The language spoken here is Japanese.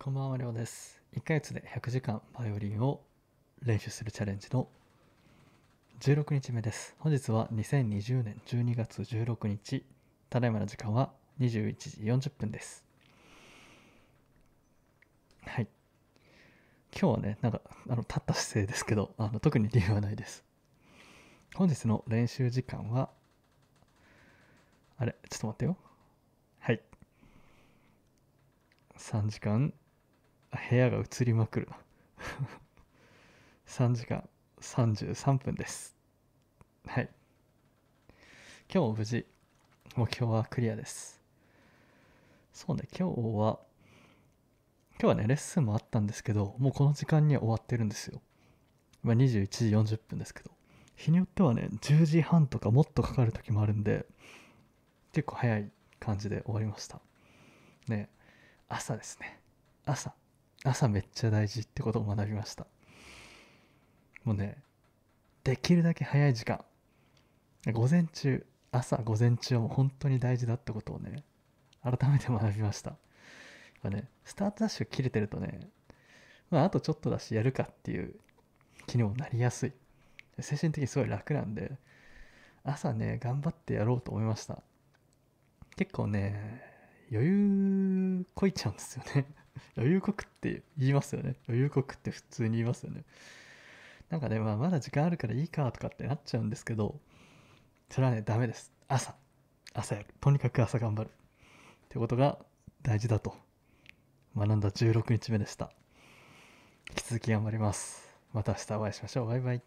こんばんは、りょうです。1ヶ月で100時間バイオリンを練習するチャレンジの16日目です。本日は2020年12月16日、ただいまの時間は21時40分です。はい。今日はね、なんか、あの、立った姿勢ですけど、あの、特に理由はないです。本日の練習時間は、あれ、ちょっと待ってよ。はい。3時間部屋が映りまくるな3時間33分ですはい今日も無事目標はクリアですそうね今日は今日はねレッスンもあったんですけどもうこの時間には終わってるんですよ今21時40分ですけど日によってはね10時半とかもっとかかる時もあるんで結構早い感じで終わりましたね朝ですね朝朝めっちゃ大事ってことを学びましたもうねできるだけ早い時間午前中朝午前中はもう本当に大事だってことをね改めて学びましたやっぱねスタートダッシュ切れてるとねまああとちょっとだしやるかっていう気にもなりやすい精神的にすごい楽なんで朝ね頑張ってやろうと思いました結構ね余裕こいちゃうんですよね余裕国って言いますよね。余裕国って普通に言いますよね。なんかね、まあ、まだ時間あるからいいかとかってなっちゃうんですけど、それはね、ダメです。朝。朝やる。とにかく朝頑張る。ってことが大事だと学んだ16日目でした。引き続き頑張ります。また明日お会いしましょう。バイバイ。